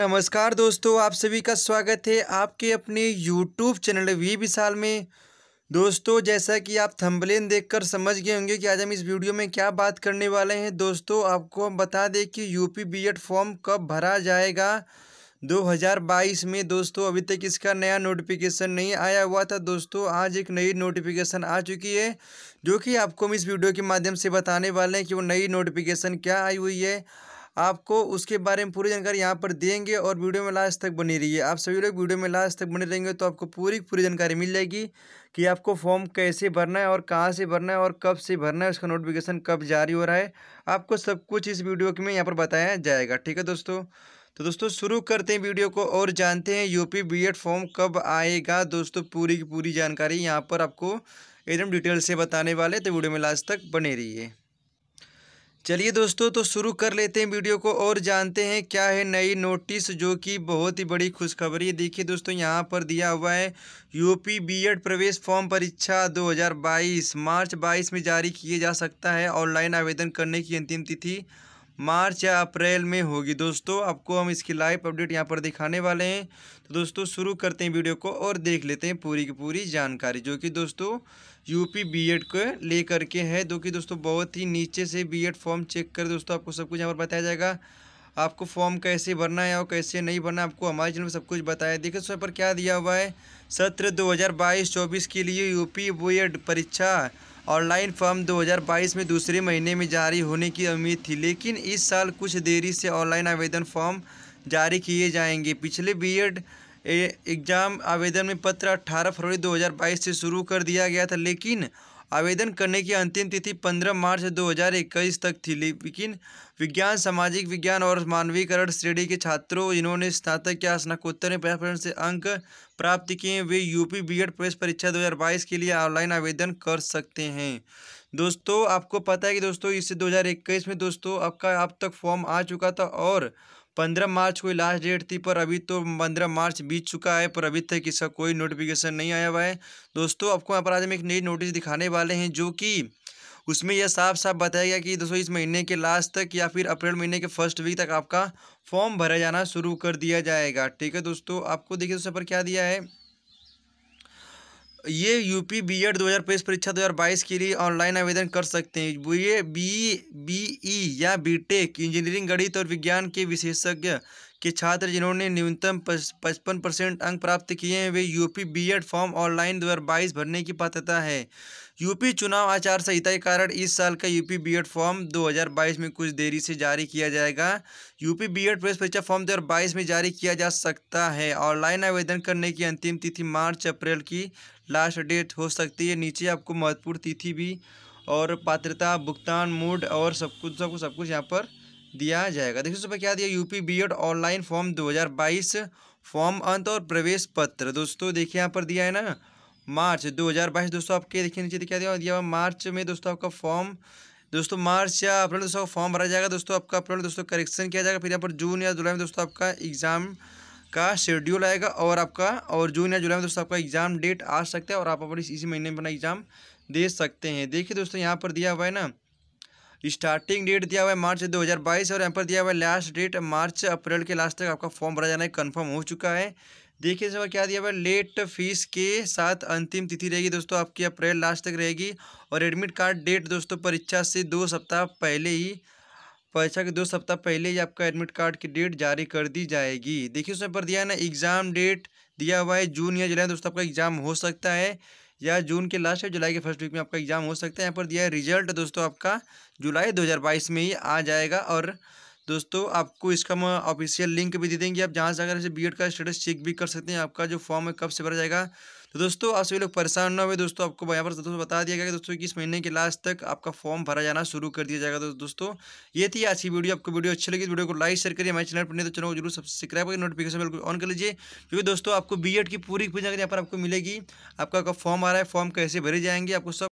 नमस्कार दोस्तों आप सभी का स्वागत है आपके अपने यूट्यूब चैनल वी विशाल में दोस्तों जैसा कि आप थंबलेन देखकर समझ गए होंगे कि आज हम इस वीडियो में क्या बात करने वाले हैं दोस्तों आपको हम बता दें कि यूपी बीएड फॉर्म कब भरा जाएगा 2022 में दोस्तों अभी तक इसका नया नोटिफिकेशन नहीं आया हुआ था दोस्तों आज एक नई नोटिफिकेशन आ चुकी है जो कि आपको हम इस वीडियो के माध्यम से बताने वाले हैं कि वो नई नोटिफिकेशन क्या आई हुई है आपको उसके बारे में पूरी जानकारी यहाँ पर देंगे और वीडियो में लास्ट तक बनी रहिए आप सभी लोग वीडियो में लास्ट तक बने रहेंगे तो आपको पूरी पूरी जानकारी मिल जाएगी कि आपको फॉर्म कैसे भरना है और कहाँ से भरना है और कब से भरना है उसका नोटिफिकेशन कब जारी हो रहा है आपको सब कुछ इस वीडियो में यहाँ पर बताया जाएगा ठीक है दोस्तों तो दोस्तों शुरू करते हैं वीडियो को और जानते हैं यूपी बीएड फॉर्म कब आएगा दोस्तों पूरी की पूरी जानकारी यहाँ पर आपको एकदम डिटेल से बताने वाले तो वीडियो में लास्ट तक बने रहिए चलिए दोस्तों तो शुरू कर लेते हैं वीडियो को और जानते हैं क्या है नई नोटिस जो कि बहुत ही बड़ी खुशखबरी देखिए दोस्तों यहाँ पर दिया हुआ है यूपी बीएड प्रवेश फॉर्म परीक्षा 2022 मार्च 22 में जारी किए जा सकता है ऑनलाइन आवेदन करने की अंतिम तिथि मार्च या अप्रैल में होगी दोस्तों आपको हम इसकी लाइव अपडेट यहाँ पर दिखाने वाले हैं तो दोस्तों शुरू करते हैं वीडियो को और देख लेते हैं पूरी की पूरी जानकारी जो कि दोस्तों यूपी बीएड को लेकर के है जो कि दोस्तों बहुत ही नीचे से बीएड फॉर्म चेक कर दोस्तों आपको सब कुछ यहाँ पर बताया जाएगा आपको फॉर्म कैसे भरना है और कैसे नहीं भरना आपको हमारे चैनल में सब कुछ बताया देखिए सर पर क्या दिया हुआ है सत्र दो हज़ार के लिए यूपी बोर्ड परीक्षा ऑनलाइन फॉर्म 2022 में दूसरे महीने में जारी होने की उम्मीद थी लेकिन इस साल कुछ देरी से ऑनलाइन आवेदन फॉर्म जारी किए जाएंगे पिछले बीएड e एग्ज़ाम आवेदन में पत्र 18 फरवरी 2022 से शुरू कर दिया गया था लेकिन आवेदन करने की अंतिम तिथि 15 मार्च 2021 तक थी लेकिन विज्ञान सामाजिक विज्ञान और मानवीकरण श्रेणी के छात्रों जिन्होंने स्नातक या स्नाकोत्तर में पचास से अंक प्राप्त किए वे यूपी बीएड प्रवेश परीक्षा 2022 के लिए ऑनलाइन आवेदन कर सकते हैं दोस्तों आपको पता है कि दोस्तों इससे 2021 में दोस्तों आपका अब तक फॉर्म आ चुका था और पंद्रह मार्च कोई लास्ट डेट थी पर अभी तो पंद्रह मार्च बीत चुका है पर अभी तक इसका कोई नोटिफिकेशन नहीं आया हुआ है दोस्तों आपको यहाँ पर आज हम एक नई नोटिस दिखाने वाले हैं जो कि उसमें यह साफ साफ बताया गया कि दोस्तों इस महीने के लास्ट तक या फिर अप्रैल महीने के फर्स्ट वीक तक आपका फॉर्म भरा जाना शुरू कर दिया जाएगा ठीक है दोस्तों आपको देखिए दोस्तों पर क्या दिया है ये यूपी बीएड 2023 परीक्षा 2022 के लिए ऑनलाइन आवेदन कर सकते हैं ये बी बीई e या बीटेक इंजीनियरिंग गणित और विज्ञान के विशेषज्ञ के छात्र जिन्होंने न्यूनतम पचपन परसेंट अंक प्राप्त किए हैं वे यूपी बीएड फॉर्म ऑनलाइन दो हज़ार बाईस भरने की पात्रता है यूपी चुनाव आचार संहिता के कारण इस साल का यूपी बीएड फॉर्म 2022 में कुछ देरी से जारी किया जाएगा यूपी बीएड प्रवेश परीक्षा फॉर्म दो में जारी किया जा सकता है ऑनलाइन आवेदन करने की अंतिम तिथि मार्च अप्रैल की लास्ट डेट हो सकती है नीचे आपको महत्वपूर्ण तिथि भी और पात्रता भुगतान मूड और सब कुछ सब कुछ सब कुछ यहाँ पर दिया जाएगा देखिए दोस्तों क्या दिया UP BEd online form 2022 form अंत और प्रवेश पत्र दोस्तों देखिए यहाँ पर दिया है ना मार्च 2022 दोस्तों आपके देखिए नीचे क्या दिया दिया मार्च में दोस्तों आपका फॉर्म दोस्तों मार्च या अप्रैल दोस्तों फॉर्म भरा जाएगा दोस्तों आपका अप्रैल दोस्तों करेक्शन किया जाएगा फिर यहाँ पर जून या जुलाई में दोस्तों आपका एग्ज़ाम का शेड्यूल आएगा और आपका और जून या जुलाई में दोस्तों आपका एग्ज़ाम डेट आ सकता है और आप अपने इसी महीने में अपना एग्ज़ाम दे सकते हैं देखिए दोस्तों यहाँ पर दिया हुआ है ना स्टार्टिंग डेट दिया हुआ है मार्च 2022 और यहाँ पर दिया हुआ है लास्ट डेट मार्च अप्रैल के लास्ट तक आपका फॉर्म भरा जाना है कन्फर्म हो चुका है देखिए इसमें क्या दिया हुआ है लेट फीस के साथ अंतिम तिथि रहेगी दोस्तों आपकी अप्रैल लास्ट तक रहेगी और एडमिट कार्ड डेट दोस्तों परीक्षा से दो सप्ताह पहले ही परीक्षा के दो सप्ताह पहले ही आपका एडमिट कार्ड की डेट जारी कर दी जाएगी देखिए उसमें पर दिया है ना एग्ज़ाम डेट दिया हुआ है जून या जुलाई दोस्तों आपका एग्ज़ाम हो सकता है या जून के लास्ट या जुलाई के फर्स्ट वीक में आपका एग्ज़ाम हो सकता है यहाँ पर दिया है रिजल्ट दोस्तों आपका जुलाई 2022 में ही आ जाएगा और दोस्तों आपको इसका हम ऑफिशियल लिंक भी दे देंगे आप जहाँ से अगर ऐसे बी का स्टेटस चेक भी कर सकते हैं आपका जो फॉर्म है कब से भरा जाएगा तो दोस्तों आप सभी लोग परेशान ना हुए दोस्तों आपको यहाँ पर दोस्तों बता दिया गया कि दोस्तों कि इस महीने के लास्ट तक आपका फॉर्म भरा जाना शुरू कर दिया जाएगा दोस्तों ये थी आज की वीडियो आपको वीडियो अच्छी लगी तो वीडियो को लाइक शेयर करिए हमारे चैनल पर नहीं तो चैनल को जरूर सब्सक्राइब करिए नोटिफिकेशन बिल्कुल ऑन कर लीजिए क्योंकि दोस्तों आपको बी की पूरी जगह यहाँ पर आपको मिलेगी आपका फॉर्म आ रहा है फॉर्म कैसे भरे जाएंगे आपको सब